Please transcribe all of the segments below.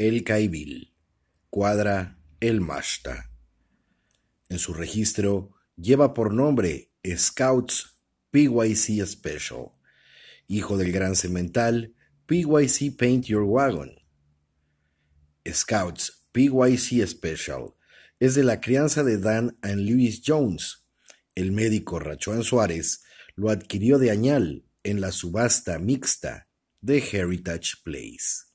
El Caibil, cuadra El Mashta. En su registro lleva por nombre Scouts PYC Special, hijo del gran cemental PYC Paint Your Wagon. Scouts PYC Special es de la crianza de Dan and Lewis Jones. El médico Rachuan Suárez lo adquirió de Añal en la subasta mixta de Heritage Place.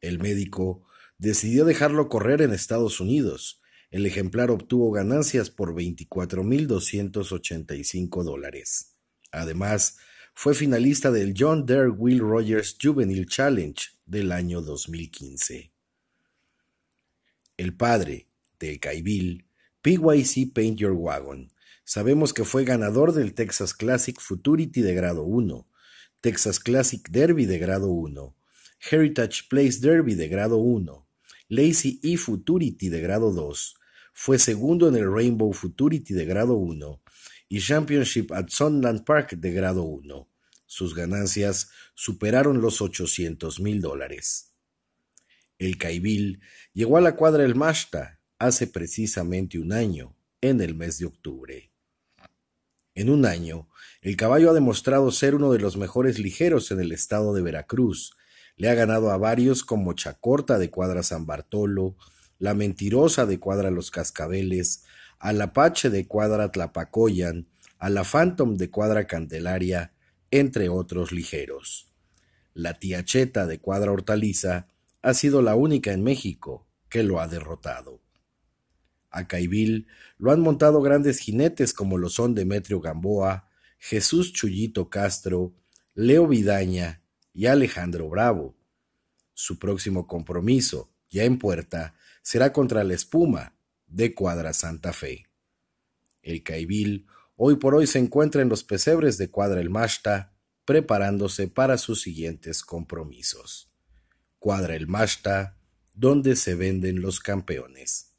El médico decidió dejarlo correr en Estados Unidos. El ejemplar obtuvo ganancias por 24.285 dólares. Además, fue finalista del John Dare Will Rogers Juvenile Challenge del año 2015. El padre del Caibil, PYC Paint Your Wagon, sabemos que fue ganador del Texas Classic Futurity de grado 1, Texas Classic Derby de grado 1, Heritage Place Derby de grado 1, Lazy E Futurity de grado 2, fue segundo en el Rainbow Futurity de grado 1 y Championship at Sunland Park de grado 1. Sus ganancias superaron los 800 mil dólares. El Caibil llegó a la cuadra El Masta hace precisamente un año, en el mes de octubre. En un año, el caballo ha demostrado ser uno de los mejores ligeros en el estado de Veracruz, le ha ganado a varios como Chacorta de Cuadra San Bartolo, La Mentirosa de Cuadra Los Cascabeles, al Apache de Cuadra Tlapacoyan, a la Phantom de Cuadra Candelaria, entre otros ligeros. La Tiacheta de Cuadra Hortaliza ha sido la única en México que lo ha derrotado. A Caibil lo han montado grandes jinetes como lo son Demetrio Gamboa, Jesús Chullito Castro, Leo Vidaña y Alejandro Bravo. Su próximo compromiso, ya en puerta, será contra la espuma de Cuadra Santa Fe. El Caibil hoy por hoy se encuentra en los pesebres de Cuadra el Mashta, preparándose para sus siguientes compromisos. Cuadra el Mashta, donde se venden los campeones.